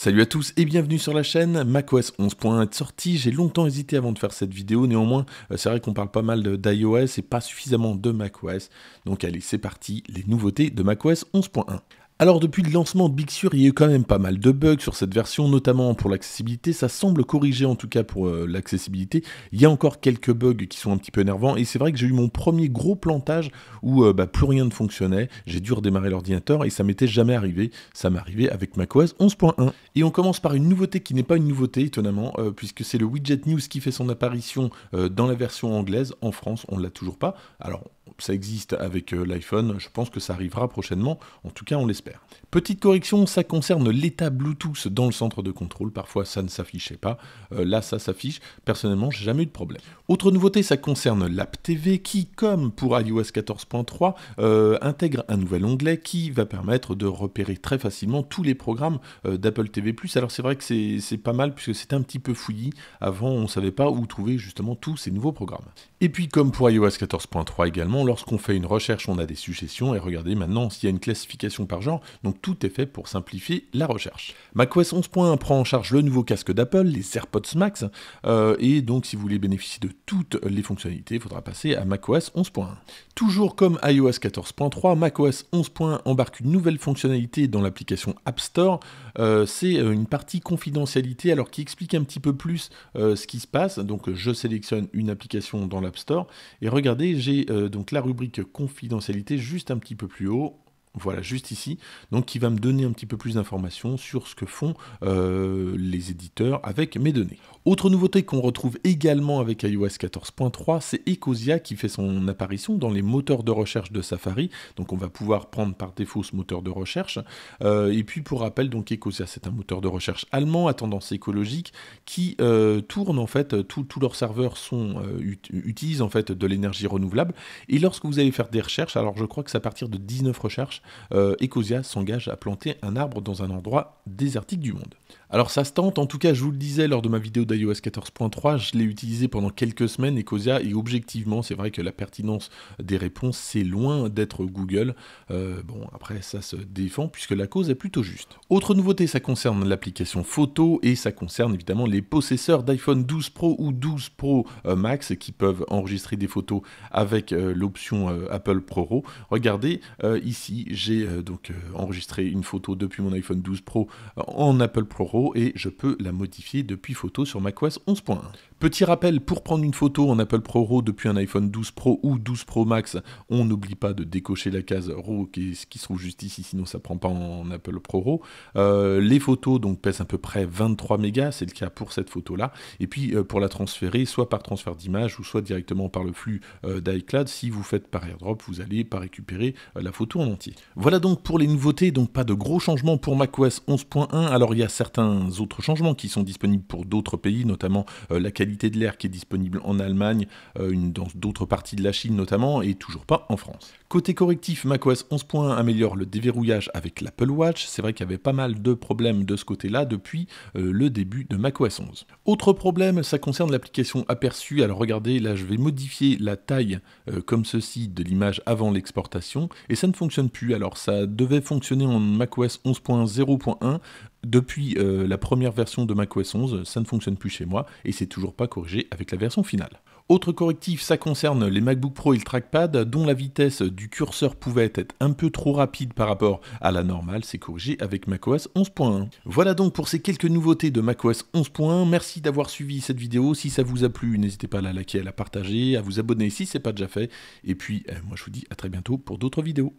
Salut à tous et bienvenue sur la chaîne, macOS 11.1 est sorti, j'ai longtemps hésité avant de faire cette vidéo, néanmoins euh, c'est vrai qu'on parle pas mal d'iOS et pas suffisamment de macOS, donc allez c'est parti, les nouveautés de macOS 11.1. Alors depuis le lancement de Big Sur, il y a eu quand même pas mal de bugs sur cette version, notamment pour l'accessibilité. Ça semble corrigé en tout cas pour euh, l'accessibilité. Il y a encore quelques bugs qui sont un petit peu énervants. Et c'est vrai que j'ai eu mon premier gros plantage où euh, bah, plus rien ne fonctionnait. J'ai dû redémarrer l'ordinateur et ça m'était jamais arrivé. Ça m'est arrivé avec macOS 11.1. Et on commence par une nouveauté qui n'est pas une nouveauté étonnamment, euh, puisque c'est le widget news qui fait son apparition dans la version anglaise. En France, on ne l'a toujours pas. Alors ça existe avec euh, l'iPhone, je pense que ça arrivera prochainement, en tout cas on l'espère. Petite correction, ça concerne l'état Bluetooth dans le centre de contrôle, parfois ça ne s'affichait pas, euh, là ça s'affiche, personnellement j'ai jamais eu de problème. Autre nouveauté, ça concerne l'App TV qui, comme pour iOS 14.3, euh, intègre un nouvel onglet qui va permettre de repérer très facilement tous les programmes d'Apple TV+. Alors c'est vrai que c'est pas mal puisque c'était un petit peu fouillis, avant on ne savait pas où trouver justement tous ces nouveaux programmes. Et puis comme pour iOS 14.3 également, lorsqu'on fait une recherche, on a des suggestions, et regardez maintenant s'il y a une classification par genre, donc tout est fait pour simplifier la recherche. macOS 11.1 prend en charge le nouveau casque d'Apple, les AirPods Max, euh, et donc si vous voulez bénéficier de toutes les fonctionnalités, il faudra passer à macOS 11.1. Toujours comme iOS 14.3, macOS 11.1 embarque une nouvelle fonctionnalité dans l'application App Store, euh, c'est euh, une partie confidentialité, alors qui explique un petit peu plus ce qui se passe, donc je sélectionne une application dans l'App Store, et regardez, j'ai donc là rubrique confidentialité juste un petit peu plus haut. Voilà, juste ici. Donc qui va me donner un petit peu plus d'informations sur ce que font euh, les éditeurs avec mes données. Autre nouveauté qu'on retrouve également avec iOS 14.3, c'est Ecosia qui fait son apparition dans les moteurs de recherche de Safari. Donc on va pouvoir prendre par défaut ce moteur de recherche. Euh, et puis pour rappel, donc Ecosia, c'est un moteur de recherche allemand à tendance écologique qui euh, tourne en fait, tous leurs serveurs sont, utilisent en fait de l'énergie renouvelable. Et lorsque vous allez faire des recherches, alors je crois que c'est à partir de 19 recherches, euh, Ecosia s'engage à planter un arbre dans un endroit désertique du monde. Alors ça se tente, en tout cas je vous le disais lors de ma vidéo d'iOS 14.3, je l'ai utilisé pendant quelques semaines et Cosia, et objectivement c'est vrai que la pertinence des réponses c'est loin d'être Google. Euh, bon après ça se défend puisque la cause est plutôt juste. Autre nouveauté ça concerne l'application photo et ça concerne évidemment les possesseurs d'iPhone 12 Pro ou 12 Pro euh, Max qui peuvent enregistrer des photos avec euh, l'option Apple Apple Raw Regardez ici j'ai donc enregistré une photo depuis mon iPhone 12 Pro en Apple Pro et je peux la modifier depuis photo sur macOS 11.1. Petit rappel, pour prendre une photo en Apple Pro depuis un iPhone 12 Pro ou 12 Pro Max, on n'oublie pas de décocher la case RAW qui, qui, se trouve juste ici, sinon ça ne prend pas en Apple Pro euh, les photos donc pèsent à peu près 23 mégas, c'est le cas pour cette photo-là. Et puis euh, pour la transférer, soit par transfert d'image ou soit directement par le flux euh, d'iCloud, si vous faites par AirDrop, vous n'allez pas récupérer la photo en entier. Voilà donc pour les nouveautés, donc pas de gros changements pour macOS 11.1. Alors il y a certains autres changements qui sont disponibles pour d'autres pays, notamment euh, la qualité de l'air qui est disponible en Allemagne, euh, dans d'autres parties de la Chine notamment, et toujours pas en France. Côté correctif, macOS 11.1 améliore le déverrouillage avec l'Apple Watch. C'est vrai qu'il y avait pas mal de problèmes de ce côté-là depuis euh, le début de macOS 11. Autre problème, ça concerne l'application aperçue. Alors regardez, là je vais modifier la taille comme ceci de l'image avant l'exportation, et ça ne fonctionne plus. Alors ça devait fonctionner en macOS 11.0.1 depuis euh, la première version de macOS 11, ça ne fonctionne plus chez moi et c'est toujours pas corrigé avec la version finale. Autre correctif, ça concerne les MacBook Pro et le trackpad dont la vitesse du curseur pouvait être un peu trop rapide par rapport à la normale, c'est corrigé avec macOS 11.1. Voilà donc pour ces quelques nouveautés de macOS 11.1, merci d'avoir suivi cette vidéo, si ça vous a plu n'hésitez pas à la liker, à la partager, à vous abonner si ce n'est pas déjà fait, et puis euh, moi je vous dis à très bientôt pour d'autres vidéos.